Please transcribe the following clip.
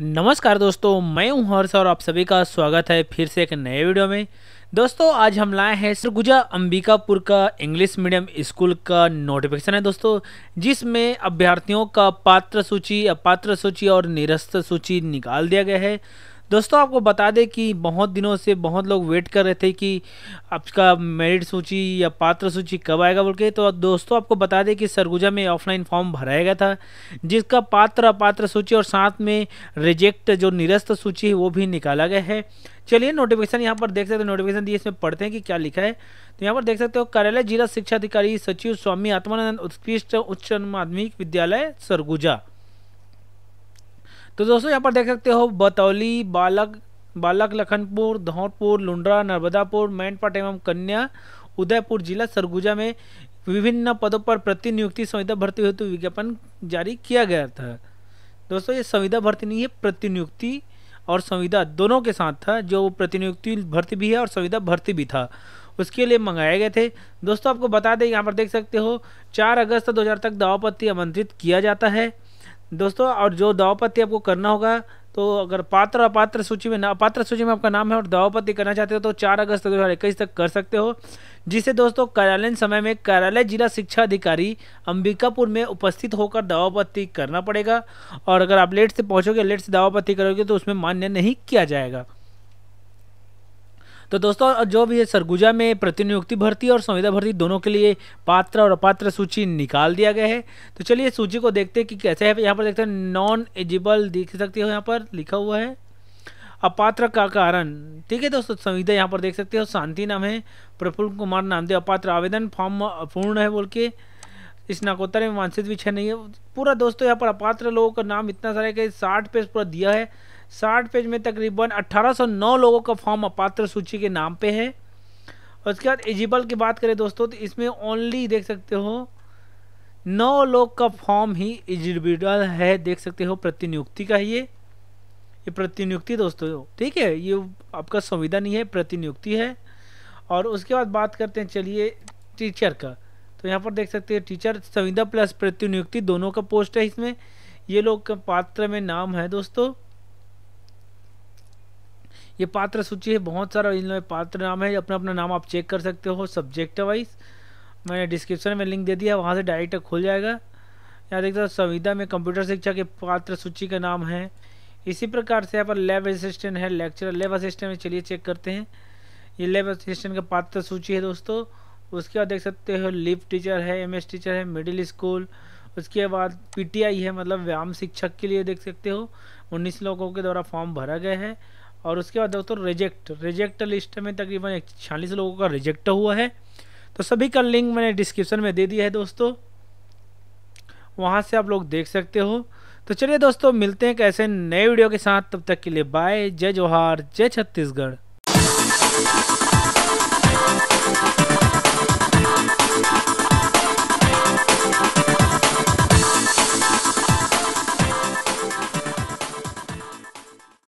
नमस्कार दोस्तों मैं हूं हर्ष और आप सभी का स्वागत है फिर से एक नए वीडियो में दोस्तों आज हम लाए हैं सरगुजा अंबिकापुर का इंग्लिश मीडियम स्कूल का नोटिफिकेशन है दोस्तों जिसमें अभ्यर्थियों का पात्र सूची अपात्र सूची और निरस्त सूची निकाल दिया गया है दोस्तों आपको बता दें कि बहुत दिनों से बहुत लोग वेट कर रहे थे कि आपका मेरिट सूची या पात्र सूची कब आएगा बोल के तो दोस्तों आपको बता दें कि सरगुजा में ऑफलाइन फॉर्म भराया गया था जिसका पात्र अपात्र सूची और साथ में रिजेक्ट जो निरस्त सूची है वो भी निकाला गया है चलिए नोटिफिकेशन यहाँ पर देख सकते हो नोटिफिकेशन दिए इसमें पढ़ते हैं कि क्या लिखा है तो यहाँ पर देख सकते हो कार्यालय जिला शिक्षा अधिकारी सचिव स्वामी आत्मानंद उत्कृष्ट उच्च माध्यमिक विद्यालय सरगुजा तो दोस्तों यहाँ पर देख सकते हो बतौली बालक बालक लखनपुर धौरपुर लुंड्रा नर्मदापुर मैनपट एवं कन्या उदयपुर जिला सरगुजा में विभिन्न पदों पर प्रतिनियुक्ति संविदा भर्ती हेतु विज्ञापन जारी किया गया था दोस्तों ये संविदा भर्ती नहीं है प्रतिनियुक्ति और संविदा दोनों के साथ था जो प्रतिनियुक्ति भर्ती भी है और संविदा भर्ती भी था उसके लिए मंगाए गए थे दोस्तों आपको बता दें यहाँ पर देख सकते हो चार अगस्त 2000 तक दावापत्ति आमंत्रित किया जाता है दोस्तों और जो दावापत्ति आपको करना होगा तो अगर पात्र अपात्र सूची में ना अपात्र सूची में आपका नाम है और दावापत्ति करना चाहते हो तो चार अगस्त दो हज़ार इक्कीस तक कर सकते हो जिसे दोस्तों कार्यालयीन समय में कार्यालय जिला शिक्षा अधिकारी अंबिकापुर में उपस्थित होकर दावापत्ति करना पड़ेगा और अगर आप लेट से पहुँचोगे लेट से दावापत्ति करोगे तो उसमें मान्य नहीं किया जाएगा तो दोस्तों जो भी है सरगुजा में प्रतिनियुक्ति भर्ती और संविदा भर्ती दोनों के लिए पात्र और अपात्र सूची निकाल दिया गया है तो चलिए सूची को देखते हैं कि कैसे है यहाँ पर देखते हैं नॉन एजिबल देख सकते हो यहाँ पर लिखा हुआ है अपात्र का कारण ठीक है दोस्तों संविदा यहाँ पर देख सकते हो शांति नाम है प्रफुल्ल कुमार नामदेव अपात्र आवेदन फॉर्म अपूर्ण है बोल के स्नाकोत्तर में वांछित विषय नहीं है पूरा दोस्तों यहाँ पर अपात्र लोगों का नाम इतना सारा है कि साठ पेज पूरा दिया है साठ पेज में तकरीबन 1809 लोगों का फॉर्म अपात्र सूची के नाम पे है और उसके बाद एजिबल की बात करें दोस्तों तो इसमें ओनली देख सकते हो नौ लोग का फॉर्म ही एजिबल है देख सकते हो प्रतिनियुक्ति का ये ये प्रतिनियुक्ति दोस्तों ठीक है ये आपका संविधान ही है प्रतिनियुक्ति है और उसके बाद बात करते हैं चलिए टीचर का तो यहाँ पर देख सकते हैं टीचर संविधा प्लस प्रतिनियुक्ति दोनों का पोस्ट है इसमें ये लोग का पात्र में नाम है दोस्तों ये पात्र सूची है बहुत सारा इनमें पात्र नाम है अपना अपना नाम आप चेक कर सकते हो सब्जेक्ट वाइज मैंने डिस्क्रिप्शन में लिंक दे दिया वहाँ से डायरेक्ट खुल जाएगा यहाँ देखते हो संविधा में कंप्यूटर शिक्षा के पात्र सूची का नाम है इसी प्रकार से यहाँ पर लैब असिस्टेंट है लेक्चर लैब असिस्टेंट में चलिए चेक करते हैं ये लैब असिस्टेंट का पात्र सूची है दोस्तों उसके बाद देख सकते हो लिप टीचर है एम टीचर है मिडिल स्कूल उसके बाद पी है मतलब व्यायाम शिक्षक के लिए देख सकते हो उन्नीस लोगों के द्वारा फॉर्म भरा गया है और उसके बाद दोस्तों रिजेक्ट रिजेक्ट लिस्ट में तकरीबन एक छियालीस लोगों का रिजेक्ट हुआ है तो सभी का लिंक मैंने डिस्क्रिप्शन में दे दिया है दोस्तों वहाँ से आप लोग देख सकते हो तो चलिए दोस्तों मिलते हैं एक ऐसे नए वीडियो के साथ तब तक के लिए बाय जय जवाहर जय छत्तीसगढ़